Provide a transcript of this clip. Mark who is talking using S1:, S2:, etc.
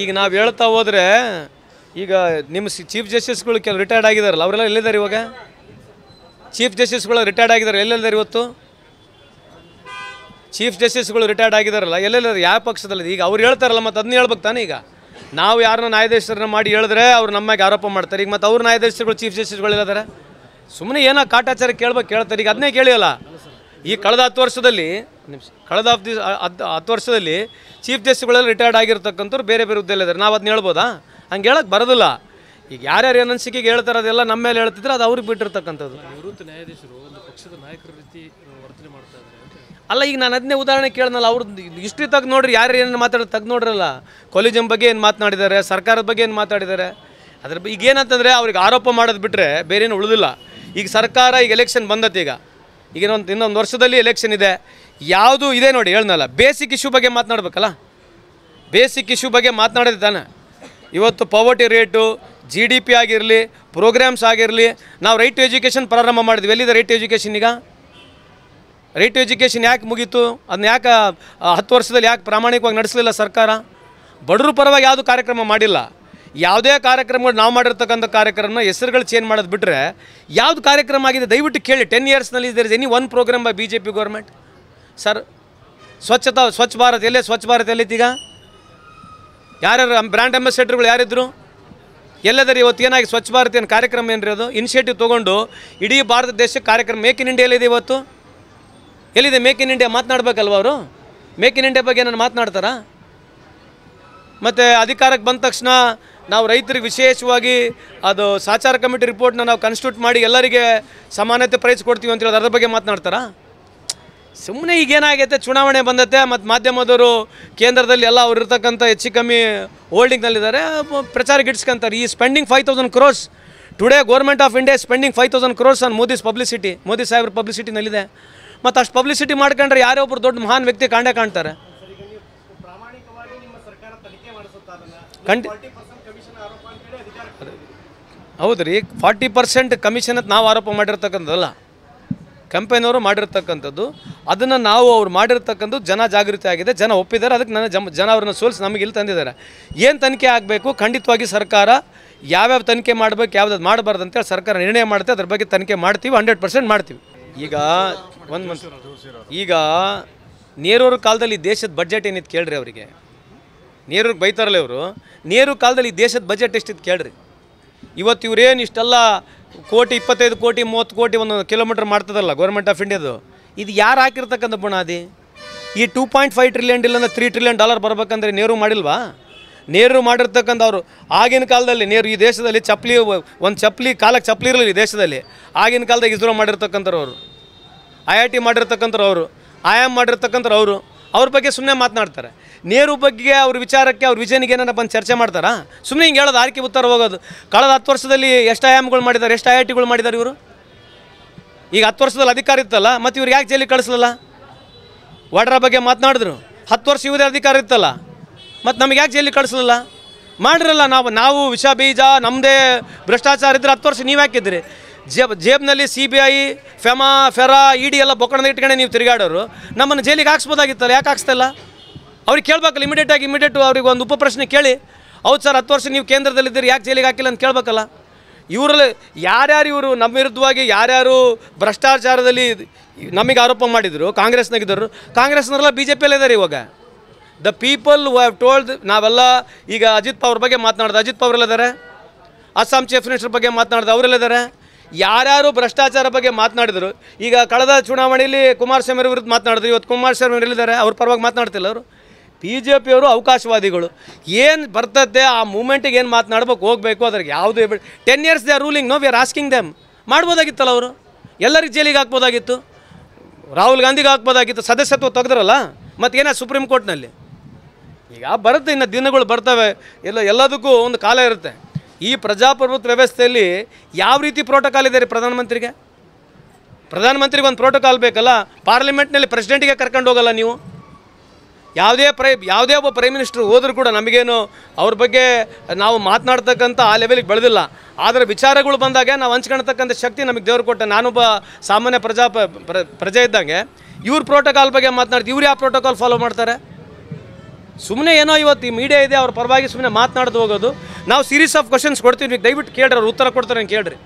S1: ಈಗ ನಾವು ಹೇಳ್ತಾ ಹೋದ್ರೆ ಈಗ ನಿಮ್ಮ ಚೀಫ್ ಜಸ್ಟಿಸ್ಗಳು ಕೆಲವು ರಿಟೈರ್ಡ್ ಆಗಿದಾರಲ್ಲ ಅವರೆಲ್ಲ ಎಲ್ಲಿದ್ದಾರೆ ಇವಾಗ ಚೀಫ್ ಜಸ್ಟಿಸ್ಗಳು ರಿಟೈರ್ಡ್ ಆಗಿದ್ದಾರೆ ಎಲ್ಲೆಲ್ಲಿದ್ದಾರೆ ಇವತ್ತು ಚೀಫ್ ಜಸ್ಟಿಸ್ಗಳು ರಿಟೈರ್ಡ್ ಆಗಿದಾರಲ್ಲ ಎಲ್ಲೆಲ್ಲಿದ್ದಾರೆ ಯಾವ ಪಕ್ಷದಲ್ಲಿ ಈಗ ಅವ್ರು ಹೇಳ್ತಾರಲ್ಲ ಮತ್ತು ಅದನ್ನ ಹೇಳ್ಬೇಕು ತಾನೇ ಈಗ ನಾವು ಯಾರನ್ನ ನ್ಯಾಯಾಧೀಶರನ್ನ ಮಾಡಿ ಹೇಳಿದ್ರೆ ಅವ್ರು ನಮ್ಮಾಗೆ ಆರೋಪ ಮಾಡ್ತಾರೆ ಈಗ ಮತ್ತು ಅವ್ರ ನ್ಯಾಯಾಧೀಶರುಗಳು ಚೀಫ್ ಜಸ್ಟಿಸ್ಗಳು ಹೇಳಿದಾರೆ ಸುಮ್ಮನೆ ಏನೋ ಕಾಟಾಚಾರ ಕೇಳ್ಬೇಕು ಕೇಳ್ತಾರೆ ಈಗ ಅದನ್ನೇ ಕೇಳಿಯಲ್ಲ ಈ ಕಳೆದ ಹತ್ತು ವರ್ಷದಲ್ಲಿ ನಿಮಿಷ ಕಳೆದ ಹತ್ತು ದಿವಸ ಹತ್ತು ವರ್ಷದಲ್ಲಿ ಚೀಫ್ ಜಸ್ಟಿಸ್ಗಳೆಲ್ಲ ರಿಟೈರ್ಡ್ ಆಗಿರ್ತಕ್ಕಂಥವ್ರು ಬೇರೆ ಬೇರೆ ಇದ್ದಾರೆ ನಾವು ಅದನ್ನ ಹೇಳ್ಬೋದಾ ಹಂಗೆ ಹೇಳಕ್ಕೆ ಬರೋದಿಲ್ಲ ಈಗ ಯಾರ್ಯಾರು ಅನಿಸಿಕೆಗೆ ಹೇಳ್ತಾರೆ ಅದೆಲ್ಲ ನಮ್ಮ ಮೇಲೆ ಹೇಳ್ತಿದ್ರೆ ಅದು ಅವ್ರಿಗೆ ಬಿಟ್ಟಿರ್ತಕ್ಕಂಥದ್ದು ನ್ಯಾಯಾಧೀಶರು ಒಂದು ಪಕ್ಷದ ನಾಯಕರ ರೀತಿ ವರ್ತನೆ ಅಲ್ಲ ಈಗ ನಾನು ಅದನ್ನೇ ಉದಾಹರಣೆ ಕೇಳಿದ್ನಲ್ಲ ಅವ್ರದ್ದು ಹಿಸ್ಟ್ರಿ ತೆಗೆದು ನೋಡ್ರಿ ಯಾರು ಏನು ಮಾತಾಡೋದು ತೆಗೆದು ನೋಡ್ರಲ್ಲ ಕೊಲಿಜಂ ಬಗ್ಗೆ ಏನು ಮಾತನಾಡಿದ್ದಾರೆ ಸರ್ಕಾರದ ಬಗ್ಗೆ ಏನು ಮಾತಾಡಿದ್ದಾರೆ ಅದ್ರ ಈಗ ಏನಂತಂದರೆ ಅವ್ರಿಗೆ ಆರೋಪ ಮಾಡೋದು ಬಿಟ್ಟರೆ ಬೇರೇನು ಉಳಿದಿಲ್ಲ ಈಗ ಸರ್ಕಾರ ಈಗ ಎಲೆಕ್ಷನ್ ಬಂದತ್ತೆ ಈಗ ಈಗ ಇನ್ನೊಂದು ಇನ್ನೊಂದು ವರ್ಷದಲ್ಲಿ ಎಲೆಕ್ಷನ್ ಇದೆ ಯಾವುದು ಇದೆ ನೋಡಿ ಹೇಳ್ನಲ್ಲ ಬೇಸಿಕ್ ಇಶ್ಯೂ ಬಗ್ಗೆ ಮಾತನಾಡ್ಬೇಕಲ್ಲ ಬೇಸಿಕ್ ಇಶ್ಯೂ ಬಗ್ಗೆ ಮಾತನಾಡೋದು ತಾನೆ ಇವತ್ತು poverty rate G D P ಆಗಿರಲಿ ಪ್ರೋಗ್ರಾಮ್ಸ್ ಆಗಿರಲಿ ನಾವು ರೈಟ್ ಟು ಎಜುಕೇಷನ್ ಪ್ರಾರಂಭ ಮಾಡಿದ್ವಿ ಎಲ್ಲಿದೆ ರೈಟ್ ಟು ಎಜುಕೇಷನ್ ಈಗ ರೈಟ್ ಟು ಎಜುಕೇಷನ್ ಯಾಕೆ ಮುಗೀತು ಅದನ್ನ ಯಾಕೆ ಹತ್ತು ವರ್ಷದಲ್ಲಿ ಯಾಕೆ ಪ್ರಾಮಾಣಿಕವಾಗಿ ನಡೆಸಲಿಲ್ಲ ಸರ್ಕಾರ ಬಡವ್ರ ಪರವಾಗಿ ಯಾವುದು ಕಾರ್ಯಕ್ರಮ ಮಾಡಿಲ್ಲ ಯಾವುದೇ ಕಾರ್ಯಕ್ರಮಗಳು ನಾವು ಮಾಡಿರ್ತಕ್ಕಂಥ ಕಾರ್ಯಕ್ರಮನ ಹೆಸರುಗಳು ಚೇಂಜ್ ಮಾಡೋದು ಬಿಟ್ಟರೆ ಯಾವ್ದು ಕಾರ್ಯಕ್ರಮ ಆಗಿದೆ ದಯವಿಟ್ಟು ಕೇಳಿ ಟೆನ್ ಇಯರ್ಸ್ನಲ್ಲಿ is any one programme by B J P government sir ಸ್ವಚ್ಛತಾ ಸ್ವಚ್ಛ ಭಾರತ್ ಎಲ್ಲೇ ಸ್ವಚ್ಛ ಭಾರತ ಎಲ್ಲಿದ್ದೀಗ ಯಾರ್ಯಾರು ಬ್ರ್ಯಾಂಡ್ ಅಂಬಾಸಿಡರ್ಗಳು ಯಾರಿದ್ರು ಎಲ್ಲದರೂ ಇವತ್ತು ಏನಾಗಿ ಸ್ವಚ್ಛ ಭಾರತ ಏನು ಕಾರ್ಯಕ್ರಮ ರೀ ಅದು ಇನಿಷಿಯೇಟಿವ್ ತೊಗೊಂಡು ಇಡೀ ಭಾರತ ದೇಶಕ್ಕೆ ಕಾರ್ಯಕ್ರಮ ಮೇಕ್ ಇನ್ ಇಂಡಿಯಾ ಎಲ್ಲಿದೆ ಇವತ್ತು ಎಲ್ಲಿದೆ ಮೇಕ್ ಇನ್ ಇಂಡಿಯಾ ಮಾತನಾಡ್ಬೇಕಲ್ವ ಅವರು ಮೇಕ್ ಇನ್ ಇಂಡಿಯಾ ಬಗ್ಗೆ ನಾನು ಮಾತನಾಡ್ತಾರಾ ಮತ್ತು ಅಧಿಕಾರಕ್ಕೆ ಬಂದ ತಕ್ಷಣ ನಾವು ರೈತರಿಗೆ ವಿಶೇಷವಾಗಿ ಅದು ಸಾಚಾರ ಕಮಿಟಿ ರಿಪೋರ್ಟ್ನ ನಾವು ಕನ್ಸ್ಟ್ಯೂಟ್ ಮಾಡಿ ಎಲ್ಲರಿಗೆ ಸಮಾನತೆ ಪ್ರೈಸ್ ಕೊಡ್ತೀವಿ ಅಂತ ಹೇಳಿ ಅದ್ರ ಬಗ್ಗೆ ಮಾತನಾಡ್ತಾರಾ ಸುಮ್ಮನೆ ಈಗೇನಾಗೈತೆ ಚುನಾವಣೆ ಬಂದತ್ತೆ ಮತ್ತು ಮಾಧ್ಯಮದವರು ಕೇಂದ್ರದಲ್ಲಿ ಎಲ್ಲ ಅವ್ರು ಇರ್ತಕ್ಕಂಥ ಹೆಚ್ಚು ಕಮ್ಮಿ ಹೋಲ್ಡಿಂಗ್ನಲ್ಲಿದ್ದಾರೆ ಪ್ರಚಾರ ಗಿಡ್ಸ್ಕೊಂತಾರೆ ಈ spending five thousand crores today government of India spending five thousand crores on Modi's publicity Modi ಸಾಹೇಬ್ರ ಪಬ್ಲಿಸಿಟಿನಲ್ಲಿದೆ ಮತ್ತು ಅಷ್ಟು ಪಬ್ಲಿಸಿಟಿ ಮಾಡ್ಕೊಂಡ್ರೆ ಯಾರೇ ಒಬ್ಬರು ದೊಡ್ಡ ಮಹಾನ್ ವ್ಯಕ್ತಿ ಕಾಣೆ ಕಾಣ್ತಾರೆ ಖಂಡಿತ ಹೌದು ರೀ ಫಾರ್ಟಿ ಪರ್ಸೆಂಟ್ ಕಮಿಷನ್ ಅಂತ ನಾವು ಆರೋಪ ಮಾಡಿರ್ತಕ್ಕಂಥದ್ದಲ್ಲ ಕಂಪನಿಯವರು ಮಾಡಿರ್ತಕ್ಕಂಥದ್ದು ಅದನ್ನು ನಾವು ಅವ್ರು ಮಾಡಿರ್ತಕ್ಕಂಥದ್ದು ಜನ ಜಾಗೃತಿ ಆಗಿದೆ ಜನ ಒಪ್ಪಿದ್ದಾರೆ ಅದಕ್ಕೆ ನನ್ನ ಜಮ್ ಜನ ಅವ್ರನ್ನ ಸೋಲಿಸಿ ನಮಗೆ ಇಲ್ಲಿ ತಂದಿದ್ದಾರೆ ಏನು ತನಿಖೆ ಆಗಬೇಕು ಖಂಡಿತವಾಗಿ ಸರ್ಕಾರ ಯಾವ್ಯಾವ ತನಿಖೆ ಮಾಡಬೇಕು ಯಾವ್ದು ಮಾಡಬಾರ್ದು ಅಂತೇಳಿ ಸರ್ಕಾರ ನಿರ್ಣಯ ಮಾಡುತ್ತೆ ಅದ್ರ ಬಗ್ಗೆ ತನಿಖೆ ಮಾಡ್ತೀವಿ ಹಂಡ್ರೆಡ್ ಪರ್ಸೆಂಟ್ ಮಾಡ್ತೀವಿ ಈಗ ಒಂದು ಮಂತ್ ಈಗ ನೇರವ್ರ ಕಾಲದಲ್ಲಿ ದೇಶದ ಬಜೆಟ್ ಏನಿತ್ತು ಕೇಳ್ರಿ ಅವರಿಗೆ ನೇರು ಬೈತಾರಲ್ಲ ಇವರು ನೇರು ಕಾಲದಲ್ಲಿ ಈ ದೇಶದ ಬಜೆಟ್ ಎಷ್ಟಿತ್ತು ಕೇಳ್ರಿ ಇವತ್ತು ಇವ್ರೇನು ಇಷ್ಟೆಲ್ಲ ಕೋಟಿ ಇಪ್ಪತ್ತೈದು ಕೋಟಿ ಮೂವತ್ತು ಕೋಟಿ ಒಂದು ಕಿಲೋಮೀಟ್ರ್ ಮಾಡ್ತದಲ್ಲ ಗೌರ್ಮೆಂಟ್ ಆಫ್ ಇಂಡಿಯಾದು ಇದು ಯಾರು ಹಾಕಿರ್ತಕ್ಕಂಥ ಬುಣಾದಿ ಈ ಟೂ ಪಾಯಿಂಟ್ ಫೈವ್ ಟ್ರಿಲಿಯನ್ ಇಲ್ಲಂದ್ರೆ ತ್ರೀ ಟ್ರಿಲಿಯನ್ ಡಾಲರ್ ಬರ್ಬೇಕಂದ್ರೆ ನೇರು ಮಾಡಿಲ್ವಾ ನೇರು ಮಾಡಿರ್ತಕ್ಕಂಥ ಅವರು ಆಗಿನ ಕಾಲದಲ್ಲಿ ನೇರು ಈ ದೇಶದಲ್ಲಿ ಚಪ್ಪಲಿ ಒಂದು ಚಪ್ಪಲಿ ಕಾಲಕ್ಕೆ ಚಪ್ಪಲಿ ಇರಲಿಲ್ಲ ಈ ದೇಶದಲ್ಲಿ ಆಗಿನ ಕಾಲದಾಗ ಇಸ್ರೋ ಮಾಡಿರ್ತಕ್ಕಂಥವ್ರು ಅವರು ಐ ಐ ಟಿ ಮಾಡಿರ್ತಕ್ಕಂಥವ್ರು ಅವರು ಐ ಎಮ್ ಮಾಡಿರ್ತಕ್ಕಂಥವ್ರು ಅವರು ಅವ್ರ ಬಗ್ಗೆ ಸುಮ್ಮನೆ ಮಾತನಾಡ್ತಾರೆ ನೇರು ಬಗ್ಗೆ ಅವ್ರ ವಿಚಾರಕ್ಕೆ ಅವ್ರ ವಿಜಯನಿಗೆ ಏನಾರ ಬಂದು ಚರ್ಚೆ ಮಾಡ್ತಾರಾ ಸುಮ್ಮನೆ ಹಿಂಗೆ ಹೇಳೋದು ಆರ್ಕೆ ಉತ್ತರ ಹೋಗೋದು ಕಳೆದ ಹತ್ತು ವರ್ಷದಲ್ಲಿ ಎಷ್ಟು ಆಯಾಮಗಳು ಮಾಡಿದ್ದಾರೆ ಎಷ್ಟು ಐ ಐ ಟಿಗಳು ಮಾಡಿದ್ದಾರೆ ಇವರು ಈಗ ಹತ್ತು ವರ್ಷದಲ್ಲಿ ಅಧಿಕಾರ ಇತ್ತಲ್ಲ ಮತ್ತು ಇವ್ರು ಯಾಕೆ ಜೈಲಿ ಕಳಿಸಲಿಲ್ಲ ವಾಡ್ರ ಬಗ್ಗೆ ಮಾತನಾಡಿದ್ರು ಹತ್ತು ವರ್ಷ ಇವುದೇ ಅಧಿಕಾರ ಇತ್ತಲ್ಲ ಮತ್ತು ನಮಗೆ ಯಾಕೆ ಜೈಲಿಗೆ ಕಳಿಸಲಿಲ್ಲ ಮಾಡಿರಲ್ಲ ನಾವು ನಾವು ವಿಷ ಬೀಜ ನಮ್ಮದೇ ಭ್ರಷ್ಟಾಚಾರ ಇದ್ದರೆ ಹತ್ತು ವರ್ಷ ನೀವು ಯಾಕಿದ್ರಿ ಜೇಬ್ ಜೇಬ್ನಲ್ಲಿ C B I FEMA FERA ED ಎಲ್ಲ ಬೊಕ್ಕಣದ ಇಟ್ಕೊಂಡೆ ನೀವು ತಿರುಗಾಡೋರು ನಮ್ಮನ್ನು ಜೈಲಿಗೆ ಹಾಕ್ಸ್ಬೋದಾಗಿತ್ತಲ್ಲ ಯಾಕೆ ಹಾಕ್ಸ್ತಲ್ಲ ಅವ್ರಿಗೆ ಕೇಳಬೇಕಲ್ಲ ಇಮಿಡಿಯೇಟಾಗಿ ಇಮಿಡಿಯೇಟು ಅವ್ರಿಗೆ ಒಂದು ಉಪ ಪ್ರಶ್ನೆ ಕೇಳಿ ಹೌದು ಸರ್ ಹತ್ತು ವರ್ಷ ನೀವು ಕೇಂದ್ರದಲ್ಲಿದ್ದೀರಿ ಯಾಕೆ ಜೈಲಿಗೆ ಹಾಕಿಲ್ಲ ಅಂತ ಕೇಳಬೇಕಲ್ಲ ಇವರಲ್ಲಿ ಯಾರ್ಯಾರು ಇವರು ನಮ್ಮ ವಿರುದ್ಧವಾಗಿ ಯಾರ್ಯಾರು ಭ್ರಷ್ಟಾಚಾರದಲ್ಲಿ ನಮಗೆ ಆರೋಪ ಮಾಡಿದರು ಕಾಂಗ್ರೆಸ್ನಾಗಿದ್ದರು ಕಾಂಗ್ರೆಸ್ನವರೆಲ್ಲ ಬಿ ಜೆ ಪಿಯಲ್ಲೇ ಇದ್ದಾರೆ ಇವಾಗ ದ ಪೀಪಲ್ ಹ್ಯಾವ್ ಟೋಲ್ಡ್ ನಾವೆಲ್ಲ ಈಗ ಅಜಿತ್ ಪವರ್ ಬಗ್ಗೆ ಮಾತನಾಡೋದು ಅಜಿತ್ ಪವರ್ ಇದ್ದಾರೆ ಅಸ್ಸಾಂ ಚೀಫ್ ಮಿನಿಸ್ಟರ್ ಬಗ್ಗೆ ಮಾತನಾಡ್ದೆ ಅವರೆಲ್ಲ ಇದ್ದಾರೆ ಯಾರ್ಯಾರು ಭ್ರಷ್ಟಾಚಾರ ಬಗ್ಗೆ ಮಾತನಾಡಿದರು ಈಗ ಕಳೆದ ಚುನಾವಣೆಯಲ್ಲಿ ಕುಮಾರಸ್ವಾಮಿ ಅವ್ರ ವಿರುದ್ಧ ಮಾತನಾಡಿದ್ರು ಇವತ್ತು ಕುಮಾರಸ್ವಾಮಿ ಅವ್ರು ಹೇಳಿದ್ದಾರೆ ಅವ್ರ ಪರವಾಗಿ ಮಾತನಾಡ್ತಿಲ್ಲ ಅವರು ಬಿ ಜೆ ಪಿಯವರು ಅವಕಾಶವಾದಿಗಳು ಏನು ಬರ್ತದೆ ಆ ಮೂಮೆಂಟಿಗೆ ಏನು ಮಾತನಾಡ್ಬೇಕು ಹೋಗಬೇಕು ಅದ್ರಿಗೆ ಯಾವುದೇ ten years they ruling no we are asking them ಮಾಡ್ಬೋದಾಗಿತ್ತಲ್ಲ ಅವರು ಎಲ್ಲರಿಗೆ ಜೈಲಿಗೆ ಹಾಕ್ಬೋದಾಗಿತ್ತು ರಾಹುಲ್ ಗಾಂಧಿಗೆ ಹಾಕ್ಬೋದಾಗಿತ್ತು ಸದಸ್ಯತ್ವ ತೆಗೆದ್ರಲ್ಲ ಮತ್ತೇನ ಸುಪ್ರೀಂ ಕೋರ್ಟ್ನಲ್ಲಿ ಈಗ ಬರುತ್ತೆ ಇನ್ನು ದಿನಗಳು ಬರ್ತವೆ ಎಲ್ಲ ಎಲ್ಲದಕ್ಕೂ ಒಂದು ಕಾಲ ಇರುತ್ತೆ ಈ ಪ್ರಜಾಪ್ರಭುತ್ವ ವ್ಯವಸ್ಥೆಯಲ್ಲಿ ಯಾವ ರೀತಿ ಪ್ರೋಟೋಕಾಲ್ ಇದೆ ರೀ ಪ್ರಧಾನಮಂತ್ರಿಗೆ ಪ್ರಧಾನಮಂತ್ರಿಗೆ ಒಂದು ಪ್ರೋಟೋಕಾಲ್ ಬೇಕಲ್ಲ ಪಾರ್ಲಿಮೆಂಟ್ನಲ್ಲಿ ಪ್ರೆಸಿಡೆಂಟಿಗೆ ಕರ್ಕೊಂಡು ಹೋಗಲ್ಲ ನೀವು ಯಾವುದೇ ಪ್ರೈ ಯಾವುದೇ ಒಬ್ಬ ಪ್ರೈಮ್ ಮಿನಿಸ್ಟರ್ ಹೋದರೂ ಕೂಡ ನಮಗೇನು ಅವ್ರ ಬಗ್ಗೆ ನಾವು ಮಾತನಾಡ್ತಕ್ಕಂಥ ಆ ಲೆವೆಲಿಗೆ ಬೆಳೆದಿಲ್ಲ ಆದರೆ ವಿಚಾರಗಳು ಬಂದಾಗ ನಾವು ಹಂಚ್ಕೊಳ್ತಕ್ಕಂಥ ಶಕ್ತಿ ನಮಗೆ ದೇವರು ಕೊಟ್ಟ ನಾನೊಬ್ಬ ಸಾಮಾನ್ಯ ಪ್ರಜಾ ಪ್ರಜೆ ಇದ್ದಂಗೆ ಇವ್ರ ಪ್ರೋಟೋಕಾಲ್ ಬಗ್ಗೆ ಮಾತನಾಡ್ತೀವಿ ಇವ್ರು ಯಾವ ಪ್ರೋಟೋಕಾಲ್ ಫಾಲೋ ಮಾಡ್ತಾರೆ ಸುಮ್ಮನೆ ಏನೋ ಇವತ್ತು ಈ ಮೀಡಿಯಾ ಇದೆ ಅವ್ರ ಪರವಾಗಿ ಸುಮ್ಮನೆ ಮಾತನಾಡೋದು ಹೋಗೋದು ನಾವು ಸೀರೀಸ್ ಆಫ್ ಕ್ವಶನ್ಸ್ ಕೊಡ್ತೀವಿ ದಯವಿಟ್ಟು ಕೇಳ್ರಿ ಅವ್ರು ಉತ್ತರ ಕೊಡ್ತಾರೆ ಕೇಳ್ರಿ